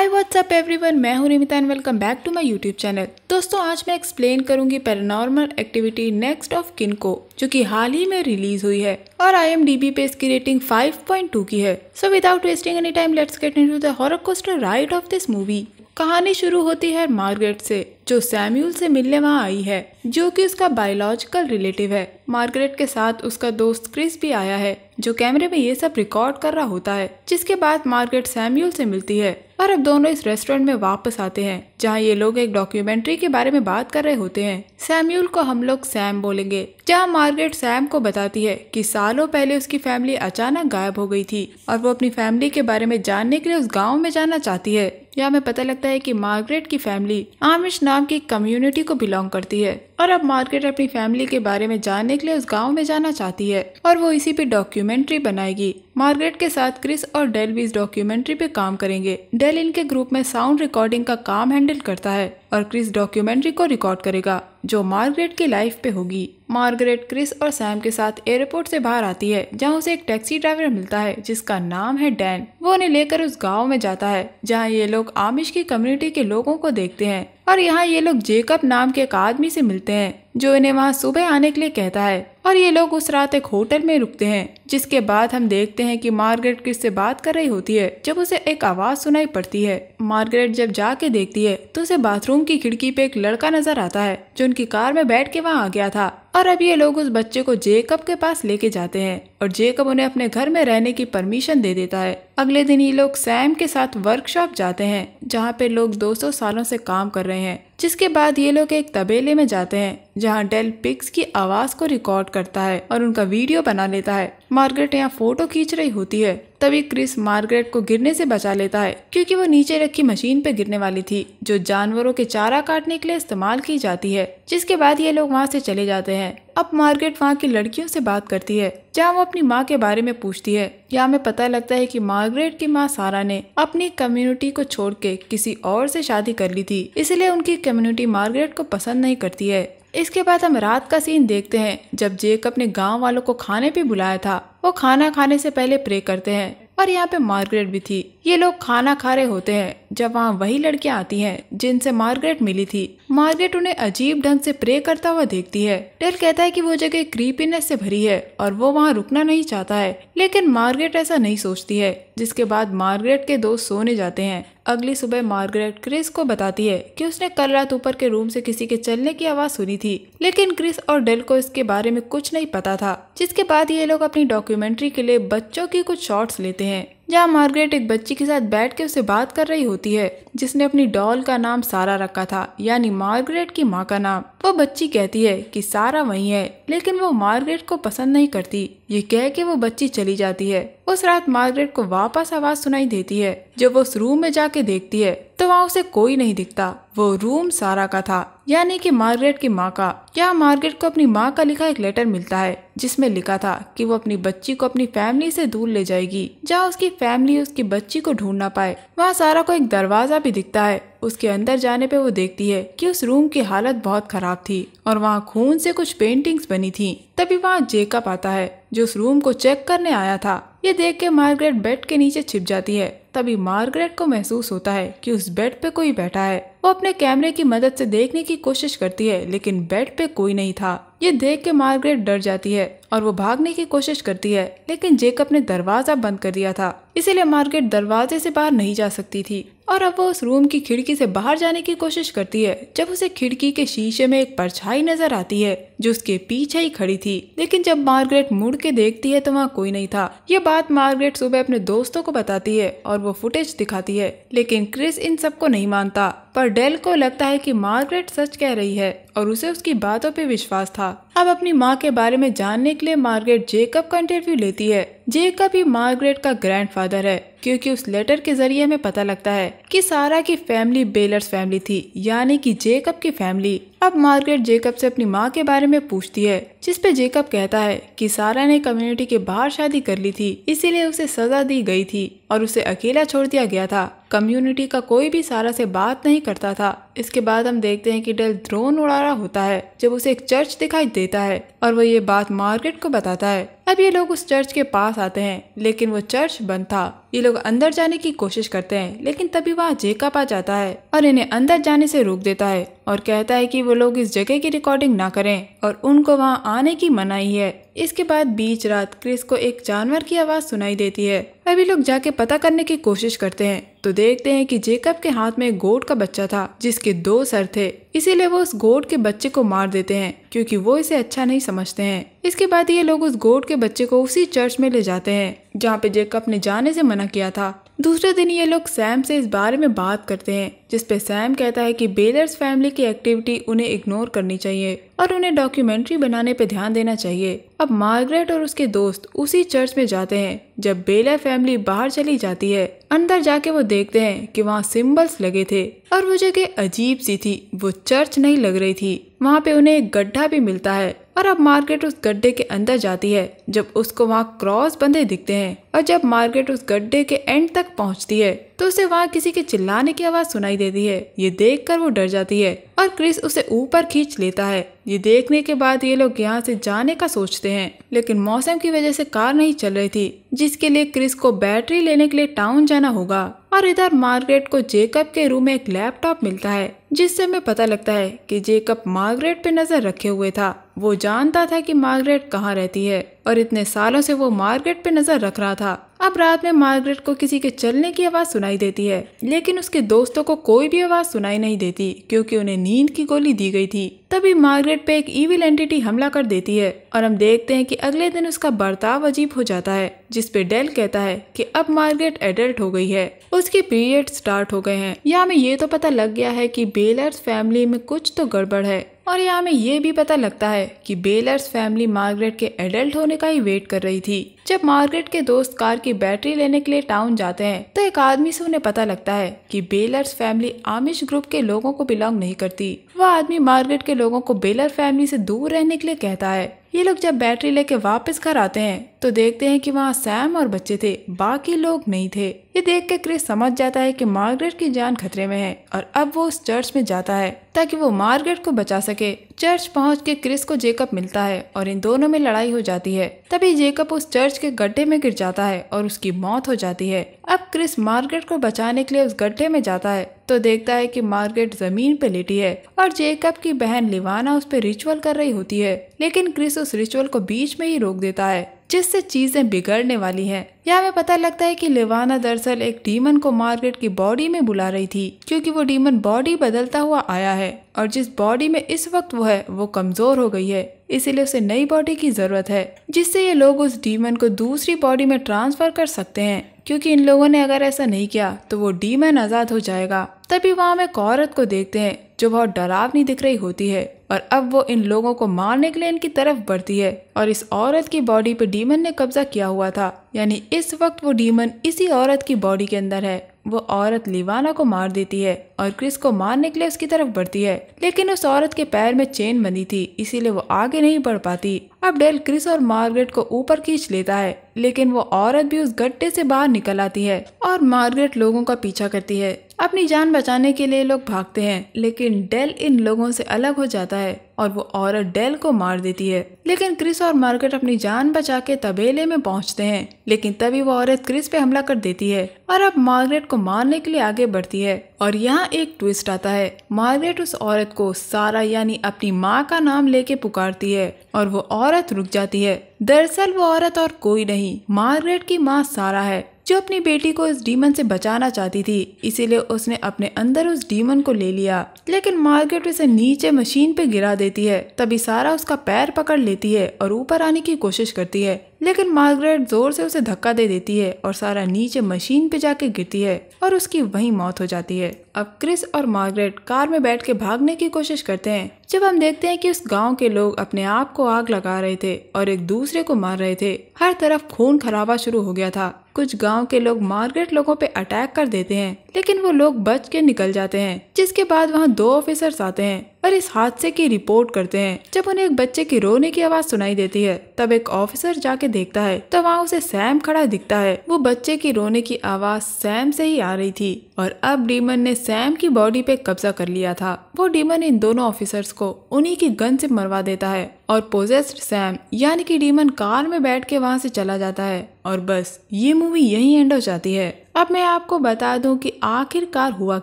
Hi what's up everyone मैं हूं Nimita and welcome back to my YouTube channel दोस्तों आज मैं एक्सप्लेन करूंगी paranormal activity next of kin को जो कि हाल ही में रिलीज हुई है और आईएमडीबी पे इसकी रेटिंग 5.2 की है so without wasting any time let's get into the horror coaster ride of this movie कहानी शुरू होती है मार्गरेट से जो सैम्यूल से मिलने वहाँ आई है जो कि उसका बायोलॉजिकल रिलेटिव है मार्गरेट के साथ उसका दोस्त क्रिस भी आया है जो कैमरे में ये सब रिकॉर्ड कर रहा होता है जिसके बाद मार्गरेट सैम्यूल से मिलती है और अब दोनों इस रेस्टोरेंट में वापस आते हैं जहाँ ये लोग एक डॉक्यूमेंट्री के बारे में बात कर रहे होते हैं सैम्यूल को हम लोग सैम बोलेंगे जहाँ मार्गरेट सैम को बताती है कि सालों पहले उसकी फैमिली अचानक गायब हो गई थी और वो अपनी फैमिली के बारे में जानने के लिए उस गाँव में जाना चाहती है या हमें पता लगता है कि मार्गरेट की फैमिली आमिश नाम की कम्युनिटी को बिलोंग करती है और अब मार्गरेट अपनी फैमिली के बारे में जानने के लिए उस गांव में जाना चाहती है और वो इसी पे डॉक्यूमेंट्री बनाएगी मार्गरेट के साथ क्रिस और डेल भी इस डॉक्यूमेंट्री पे काम करेंगे डेल इनके ग्रुप में साउंड रिकॉर्डिंग का काम हैंडल हैंडल करता है और क्रिस डॉक्यूमेंट्री को रिकॉर्ड करेगा जो मार्गरेट की लाइफ पे होगी मार्गरेट क्रिस और सैम के साथ एयरपोर्ट से बाहर आती है जहां उसे एक टैक्सी ड्राइवर मिलता है जिसका नाम है डैन वो उन्हें लेकर उस गांव में जाता है जहां ये लोग आमिश की कम्युनिटी के लोगों को देखते हैं और यहाँ ये लोग जेकब नाम के एक आदमी से मिलते हैं जो इन्हें वहाँ सुबह आने के लिए कहता है और ये लोग उस रात एक होटल में रुकते हैं जिसके बाद हम देखते हैं कि मार्गरेट किस से बात कर रही होती है जब उसे एक आवाज़ सुनाई पड़ती है मार्गरेट जब जाके देखती है तो उसे बाथरूम की खिड़की पे एक लड़का नजर आता है जो उनकी कार में बैठ के वहाँ आ गया था और अब ये लोग उस बच्चे को जेकब के पास लेके जाते हैं और जेकब उन्हें अपने घर में रहने की परमिशन दे देता है अगले दिन ये लोग सैम के साथ वर्कशॉप जाते हैं जहाँ पे लोग 200 सालों से काम कर रहे हैं जिसके बाद ये लोग एक तबेले में जाते हैं जहाँ डेल पिक्स की आवाज़ को रिकॉर्ड करता है और उनका वीडियो बना लेता है मार्गरेट यहाँ फोटो खींच रही होती है तभी क्रिस मार्गरेट को गिरने से बचा लेता है क्योंकि वो नीचे रखी मशीन पे गिरने वाली थी जो जानवरों के चारा काटने के लिए इस्तेमाल की जाती है जिसके बाद ये लोग वहाँ से चले जाते हैं अब मार्गेट वहाँ की लड़कियों से बात करती है जहाँ वो अपनी माँ के बारे में पूछती है यहाँ में पता लगता है कि मार्गरेट की माँ सारा ने अपनी कम्युनिटी को छोड़ के किसी और से शादी कर ली थी इसलिए उनकी कम्युनिटी मार्गरेट को पसंद नहीं करती है इसके बाद हम रात का सीन देखते हैं जब जेक अपने गांव वालों को खाने पे बुलाया था वो खाना खाने से पहले प्रे करते हैं और यहाँ पे मार्गरेट भी थी ये लोग खाना खा रहे होते हैं जब वहाँ वही लड़कियाँ आती हैं जिनसे मार्गरेट मिली थी मार्गरेट उन्हें अजीब ढंग से प्रे करता हुआ देखती है डेल कहता है कि वो जगह क्रीपीनेस से भरी है और वो वहाँ रुकना नहीं चाहता है लेकिन मार्गरेट ऐसा नहीं सोचती है जिसके बाद मार्गरेट के दोस्त सोने जाते हैं अगली सुबह मार्गरेट क्रिस को बताती है कि उसने कल रात ऊपर के रूम से किसी के चलने की आवाज़ सुनी थी लेकिन क्रिस और डेल को इसके बारे में कुछ नहीं पता था जिसके बाद ये लोग अपनी डॉक्यूमेंट्री के लिए बच्चों की कुछ शॉर्ट्स लेते हैं जहाँ मार्गरेट एक बच्ची के साथ बैठ के उसे बात कर रही होती है जिसने अपनी डॉल का नाम सारा रखा था यानी मार्गरेट की माँ का नाम वो बच्ची कहती है कि सारा वही है लेकिन वो मार्गरेट को पसंद नहीं करती ये कह के वो बच्ची चली जाती है उस रात मार्गरेट को वापस आवाज सुनाई देती है जब वो उस रूम में जाके देखती है तो वहाँ उसे कोई नहीं दिखता वो रूम सारा का था यानी कि मार्गरेट की माँ का क्या मार्गरेट को अपनी माँ का लिखा एक लेटर मिलता है जिसमें लिखा था कि वो अपनी बच्ची को अपनी फैमिली से दूर ले जाएगी जहाँ उसकी फैमिली उसकी बच्ची को ढूंढ ना पाए वहाँ सारा को एक दरवाजा भी दिखता है उसके अंदर जाने पे वो देखती है कि उस रूम की हालत बहुत खराब थी और वहाँ खून से कुछ पेंटिंग्स बनी थी तभी वहाँ जेकब आता है जो उस रूम को चेक करने आया था ये देख के मार्गरेट बेड के नीचे छिप जाती है तभी मार्गरेट को महसूस होता है कि उस बेड पे कोई बैठा है वो अपने कैमरे की मदद से देखने की कोशिश करती है लेकिन बेड पे कोई नहीं था ये देख के मार्गरेट डर जाती है और वो भागने की कोशिश करती है लेकिन जेकब ने दरवाजा बंद कर दिया था इसीलिए मार्गरेट दरवाजे से बाहर नहीं जा सकती थी और अब वो उस रूम की खिड़की से बाहर जाने की कोशिश करती है जब उसे खिड़की के शीशे में एक परछाई नजर आती है जो उसके पीछे ही खड़ी थी लेकिन जब मार्गरेट मुड़ के देखती है तो वहाँ कोई नहीं था ये बात मार्गरेट सुबह अपने दोस्तों को बताती है और वो फुटेज दिखाती है लेकिन क्रिस इन सबको नहीं मानता पर डेल को लगता है कि मार्गरेट सच कह रही है और उसे उसकी बातों पे विश्वास था अब अपनी माँ के बारे में जानने के लिए मार्गरेट जेकब का इंटरव्यू लेती है जेकब ही मार्गरेट का ग्रैंडफादर है क्योंकि उस लेटर के जरिए हमें पता लगता है कि सारा की फैमिली बेलर्स फैमिली थी यानी कि जेकब की फैमिली अब मार्गरेट जेकब से अपनी माँ के बारे में पूछती है जिसपे जेकब कहता है कि सारा ने कम्युनिटी के बाहर शादी कर ली थी इसीलिए उसे सजा दी गई थी और उसे अकेला छोड़ दिया गया था कम्युनिटी का कोई भी सारा से बात नहीं करता था इसके बाद हम देखते हैं कि डेल ड्रोन उड़ा रहा होता है जब उसे एक चर्च दिखाई देता है और वो ये बात मार्गरेट को बताता है अब ये लोग उस चर्च के पास आते हैं लेकिन वो चर्च बंद था ये लोग अंदर जाने की कोशिश करते हैं लेकिन तभी वहाँ जेकब आ जाता है और इन्हें अंदर जाने से रोक देता है और कहता है कि वो लोग इस जगह की रिकॉर्डिंग ना करें और उनको वहाँ आने की मनाही है इसके बाद बीच रात क्रिस को एक जानवर की आवाज़ सुनाई देती है सभी लोग जाके पता करने की कोशिश करते हैं तो देखते हैं कि जेकब के हाथ में गोट का बच्चा था जिसके दो सर थे इसीलिए वो उस गोट के बच्चे को मार देते हैं क्योंकि वो इसे अच्छा नहीं समझते हैं इसके बाद ये लोग उस गोट के बच्चे को उसी चर्च में ले जाते हैं जहाँ पे जेकब ने जाने से मना किया था दूसरे दिन ये लोग सैम से इस बारे में बात करते हैं जिस पे सैम कहता है कि बेलर्स फैमिली की एक्टिविटी उन्हें इग्नोर करनी चाहिए और उन्हें डॉक्यूमेंट्री बनाने पर ध्यान देना चाहिए अब मार्गरेट और उसके दोस्त उसी चर्च में जाते हैं जब बेलर फैमिली बाहर चली जाती है अंदर जाके वो देखते हैं कि वहाँ सिम्बल्स लगे थे और वो जगह अजीब सी थी वो चर्च नहीं लग रही थी वहाँ पे उन्हें एक गड्ढा भी मिलता है और अब मार्केट उस गड्ढे के अंदर जाती है जब उसको वहाँ क्रॉस बंधे दिखते हैं और जब मार्केट उस गड्ढे के एंड तक पहुँचती है तो उसे वहाँ किसी के चिल्लाने की आवाज़ सुनाई देती है ये देख वो डर जाती है और क्रिस उसे ऊपर खींच लेता है ये देखने के बाद ये लोग यहाँ से जाने का सोचते हैं लेकिन मौसम की वजह से कार नहीं चल रही थी जिसके लिए क्रिस को बैटरी लेने के लिए टाउन जाना होगा और इधर मार्गरेट को जेकब के रूम में एक लैपटॉप मिलता है जिससे हमें पता लगता है कि जेकब मार्गरेट पे नजर रखे हुए था वो जानता था कि मार्गरेट कहाँ रहती है और इतने सालों से वो मार्गरेट पे नज़र रख रहा था अब रात में मार्गरेट को किसी के चलने की आवाज़ सुनाई देती है लेकिन उसके दोस्तों को कोई भी आवाज़ सुनाई नहीं देती क्योंकि उन्हें नींद की गोली दी गई थी तभी मार्गरेट पे एक ईविल एंटिटी हमला कर देती है और हम देखते हैं कि अगले दिन उसका बर्ताव अजीब हो जाता है जिसपे डेल कहता है कि अब मार्गरेट एडल्ट हो गई है उसके पीरियड स्टार्ट हो गए हैं या हमें ये तो पता लग गया है कि बेलर्स फैमिली में कुछ तो गड़बड़ है और यहाँ में ये भी पता लगता है कि बेलर्स फैमिली मार्गरेट के एडल्ट होने का ही वेट कर रही थी जब मार्गरेट के दोस्त कार की बैटरी लेने के लिए टाउन जाते हैं तो एक आदमी से उन्हें पता लगता है कि बेलर्स फैमिली आमिश ग्रुप के लोगों को बिलोंग नहीं करती वह आदमी मार्गरेट के लोगों को बेलर फैमिली से दूर रहने के लिए कहता है ये लोग जब बैटरी लेके वापस घर आते हैं तो देखते हैं कि वहाँ सैम और बच्चे थे बाकी लोग नहीं थे ये देख के क्रिस समझ जाता है कि मार्गरेट की जान खतरे में है और अब वो उस चर्च में जाता है ताकि वो मार्गरेट को बचा सके चर्च पहुँच के क्रिस को जेकब मिलता है और इन दोनों में लड़ाई हो जाती है तभी जेकब उस चर्च के गड्ढे में गिर जाता है और उसकी मौत हो जाती है अब क्रिस मार्गरेट को बचाने के लिए उस गड्ढे में जाता है तो देखता है कि मार्गरेट जमीन पे लेटी है और जेकब की बहन लिवाना उस पर रिचुअल कर रही होती है लेकिन क्रिस उस रिचुअल को बीच में ही रोक देता है जिससे चीजें बिगड़ने वाली हैं। यह हमें पता लगता है कि लेवाना दरअसल एक डीमन को मार्केट की बॉडी में बुला रही थी क्योंकि वो डीमन बॉडी बदलता हुआ आया है और जिस बॉडी में इस वक्त वो है वो कमजोर हो गई है इसीलिए उसे नई बॉडी की जरूरत है जिससे ये लोग उस डीमन को दूसरी बॉडी में ट्रांसफर कर सकते हैं क्योंकि इन लोगों ने अगर ऐसा नहीं किया तो वो डीमन आजाद हो जाएगा तभी वहाँ हम एक औरत को देखते हैं जो बहुत डरावनी दिख रही होती है और अब वो इन लोगों को मारने के लिए इनकी तरफ बढ़ती है और इस औरत की बॉडी पे डीमन ने कब्जा किया हुआ था यानी इस वक्त वो डीमन इसी औरत की बॉडी के अंदर है वो औरत लिवाना को मार देती है और क्रिस को मारने के लिए उसकी तरफ बढ़ती है लेकिन उस औरत के पैर में चेन बनी थी इसीलिए वो आगे नहीं बढ़ पाती अब डेल क्रिस और मार्गरेट को ऊपर खींच लेता है लेकिन वो औरत भी उस गड्ढे से बाहर निकल आती है और मार्गरेट लोगों का पीछा करती है अपनी जान बचाने के लिए लोग भागते हैं लेकिन डेल इन लोगों से अलग हो जाता है और वो औरत डेल को मार देती है लेकिन क्रिस और मार्केट अपनी जान बचा के तबेले में पहुंचते हैं लेकिन तभी वो औरत क्रिस पे हमला कर देती है और अब मार्गरेट को मारने के लिए आगे बढ़ती है और यहाँ एक ट्विस्ट आता है मार्गरेट उस औरत को सारा यानी अपनी माँ का नाम लेके पुकारती है और वो औरत रुक जाती है दरअसल वो औरत और कोई नहीं मार्गरेट की माँ सारा है जो अपनी बेटी को इस डीमन से बचाना चाहती थी इसीलिए उसने अपने अंदर उस डीमन को ले लिया लेकिन मार्गेट उसे नीचे मशीन पे गिरा देती है तभी सारा उसका पैर पकड़ लेती है और ऊपर आने की कोशिश करती है लेकिन मार्गरेट जोर से उसे धक्का दे देती है और सारा नीचे मशीन पे जाके गिरती है और उसकी वहीं मौत हो जाती है अब क्रिस और मार्गरेट कार में बैठ के भागने की कोशिश करते हैं जब हम देखते हैं कि उस गांव के लोग अपने आप को आग लगा रहे थे और एक दूसरे को मार रहे थे हर तरफ खून खराबा शुरू हो गया था कुछ गांव के लोग मार्गरेट लोगों पे अटैक कर देते हैं लेकिन वो लोग बच के निकल जाते हैं जिसके बाद वहाँ दो ऑफिसर्स आते हैं और इस हादसे की रिपोर्ट करते हैं जब उन्हें एक बच्चे की रोने की आवाज सुनाई देती है तब एक ऑफिसर जाके देखता है तो वहाँ उसे सैम खड़ा दिखता है वो बच्चे की रोने की आवाज सैम से ही आ रही थी और अब डीमन ने सैम की बॉडी पे कब्जा कर लिया था वो डीमन इन दोनों ऑफिसर्स को उन्हीं की गन से मरवा देता है और पोजेस्ड सैम यानी कि डीमन कार में बैठ के वहाँ से चला जाता है और बस ये मूवी यही एंड हो जाती है अब मैं आपको बता दूं कि आखिरकार हुआ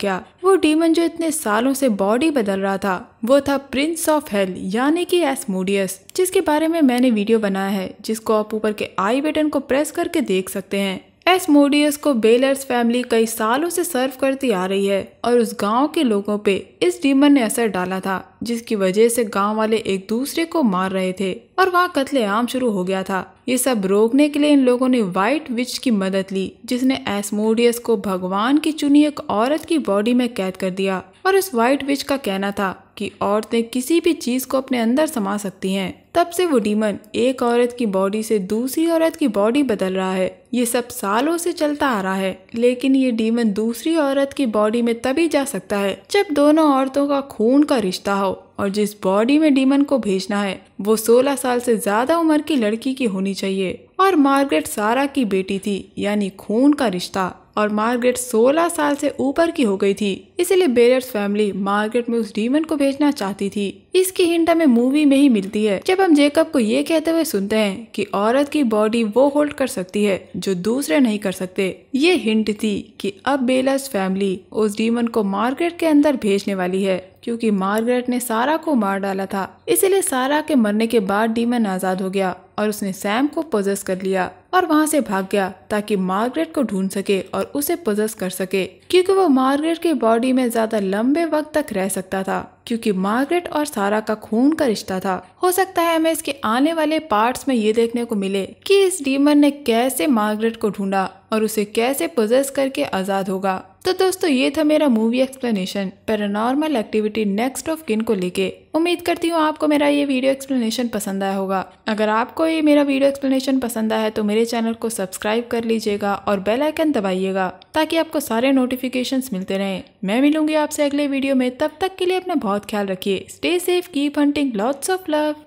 क्या वो डीमन जो इतने सालों से बॉडी बदल रहा था वो था प्रिंस ऑफ हेल यानी कि एसमोडियस जिसके बारे में मैंने वीडियो बनाया है जिसको आप ऊपर के आई बटन को प्रेस करके देख सकते हैं एस मोडियस को बेलर्स फैमिली कई सालों से सर्व करती आ रही है और उस गांव के लोगों पे इस डीमन ने असर डाला था जिसकी वजह से गांव वाले एक दूसरे को मार रहे थे और वहाँ कत्लेआम शुरू हो गया था ये सब रोकने के लिए इन लोगों ने व्हाइट विच की मदद ली जिसने एसमोडियस को भगवान की चुनी एक औरत की बॉडी में कैद कर दिया और उस व्हाइट विच का कहना था कि औरतें किसी भी चीज को अपने अंदर समा सकती हैं तब से वो डीमन एक औरत की बॉडी से दूसरी औरत की बॉडी बदल रहा है ये सब सालों से चलता आ रहा है लेकिन ये डीमन दूसरी औरत की बॉडी में तभी जा सकता है जब दोनों औरतों का खून का रिश्ता हो और जिस बॉडी में डीमन को भेजना है वो 16 साल से ज्यादा उम्र की लड़की की होनी चाहिए और मार्गरेट सारा की बेटी थी यानी खून का रिश्ता और मार्गरेट 16 साल से ऊपर की हो गई थी इसलिए बेरेट्स फैमिली मार्गरेट में उस डीमन को भेजना चाहती थी इसकी हिंट हमें मूवी में ही मिलती है जब हम जेकब को ये कहते हुए सुनते हैं कि औरत की बॉडी वो होल्ड कर सकती है जो दूसरे नहीं कर सकते ये हिंट थी कि अब बेलर्स फैमिली उस डीमन को मार्केट के अंदर भेजने वाली है क्योंकि मार्गरेट ने सारा को मार डाला था इसीलिए सारा के मरने के बाद डीमन आज़ाद हो गया और उसने सैम को पोजेस कर लिया और वहाँ से भाग गया ताकि मार्गरेट को ढूंढ सके और उसे पोजेस कर सके क्योंकि वो मार्गरेट के बॉडी में ज्यादा लंबे वक्त तक रह सकता था क्योंकि मार्गरेट और सारा का खून का रिश्ता था हो सकता है हमें इसके आने वाले पार्ट्स में ये देखने को मिले कि इस डीमन ने कैसे मार्गरेट को ढूंढा और उसे कैसे पोजेस करके आजाद होगा तो दोस्तों ये था मेरा movie explanation paranormal activity next of kin को लेके उम्मीद करती हूँ आपको मेरा ये वीडियो एक्सप्लेनेशन पसंद आया होगा अगर आपको ये मेरा वीडियो एक्सप्लेनेशन पसंद आया है तो मेरे चैनल को सब्सक्राइब कर लीजिएगा और बेल आइकन दबाइएगा ताकि आपको सारे नोटिफिकेशन मिलते रहे मैं मिलूंगी आपसे अगले वीडियो में तब तक के लिए अपना बहुत ख्याल रखिये stay safe keep hunting lots of love